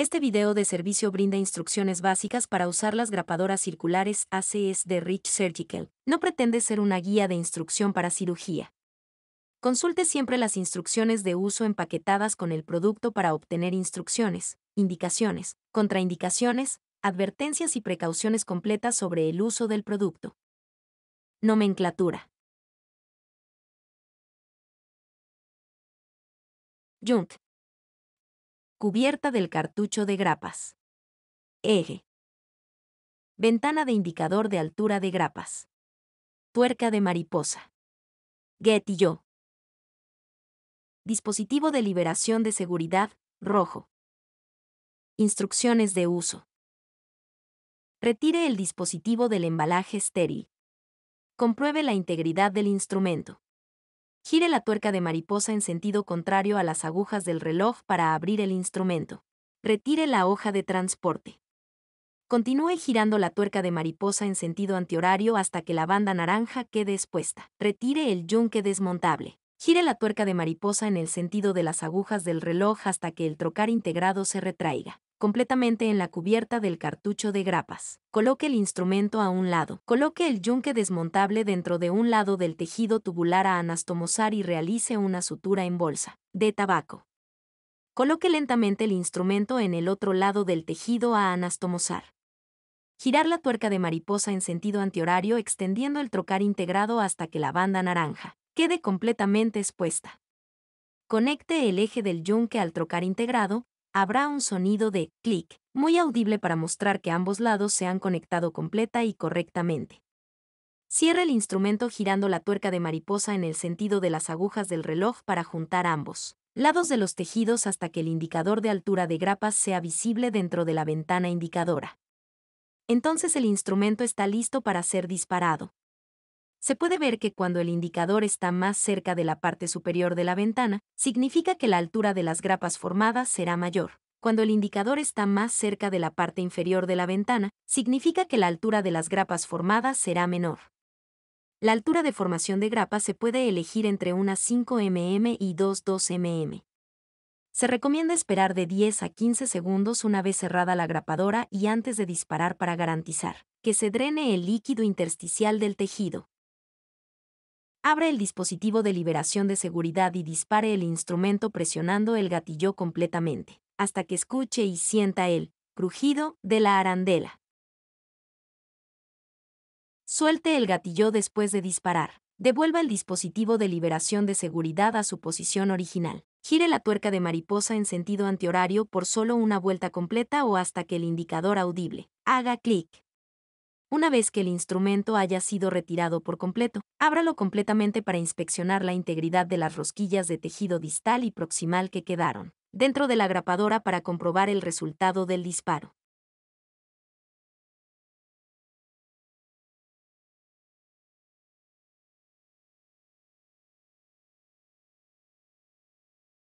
Este video de servicio brinda instrucciones básicas para usar las grapadoras circulares ACS de Rich Surgical. No pretende ser una guía de instrucción para cirugía. Consulte siempre las instrucciones de uso empaquetadas con el producto para obtener instrucciones, indicaciones, contraindicaciones, advertencias y precauciones completas sobre el uso del producto. Nomenclatura. Junk cubierta del cartucho de grapas. Eje. Ventana de indicador de altura de grapas. Tuerca de mariposa. yo. Dispositivo de liberación de seguridad, rojo. Instrucciones de uso. Retire el dispositivo del embalaje estéril. Compruebe la integridad del instrumento gire la tuerca de mariposa en sentido contrario a las agujas del reloj para abrir el instrumento. Retire la hoja de transporte. Continúe girando la tuerca de mariposa en sentido antihorario hasta que la banda naranja quede expuesta. Retire el yunque desmontable. Gire la tuerca de mariposa en el sentido de las agujas del reloj hasta que el trocar integrado se retraiga completamente en la cubierta del cartucho de grapas. Coloque el instrumento a un lado. Coloque el yunque desmontable dentro de un lado del tejido tubular a anastomosar y realice una sutura en bolsa de tabaco. Coloque lentamente el instrumento en el otro lado del tejido a anastomosar. Girar la tuerca de mariposa en sentido antihorario extendiendo el trocar integrado hasta que la banda naranja quede completamente expuesta. Conecte el eje del yunque al trocar integrado habrá un sonido de clic, muy audible para mostrar que ambos lados se han conectado completa y correctamente. Cierra el instrumento girando la tuerca de mariposa en el sentido de las agujas del reloj para juntar ambos lados de los tejidos hasta que el indicador de altura de grapas sea visible dentro de la ventana indicadora. Entonces el instrumento está listo para ser disparado se puede ver que cuando el indicador está más cerca de la parte superior de la ventana, significa que la altura de las grapas formadas será mayor. Cuando el indicador está más cerca de la parte inferior de la ventana, significa que la altura de las grapas formadas será menor. La altura de formación de grapa se puede elegir entre unas 5 mm y 2,2 mm. Se recomienda esperar de 10 a 15 segundos una vez cerrada la grapadora y antes de disparar para garantizar que se drene el líquido intersticial del tejido abre el dispositivo de liberación de seguridad y dispare el instrumento presionando el gatillo completamente, hasta que escuche y sienta el crujido de la arandela. Suelte el gatillo después de disparar. Devuelva el dispositivo de liberación de seguridad a su posición original. Gire la tuerca de mariposa en sentido antihorario por solo una vuelta completa o hasta que el indicador audible haga clic. Una vez que el instrumento haya sido retirado por completo, ábralo completamente para inspeccionar la integridad de las rosquillas de tejido distal y proximal que quedaron dentro de la grapadora para comprobar el resultado del disparo.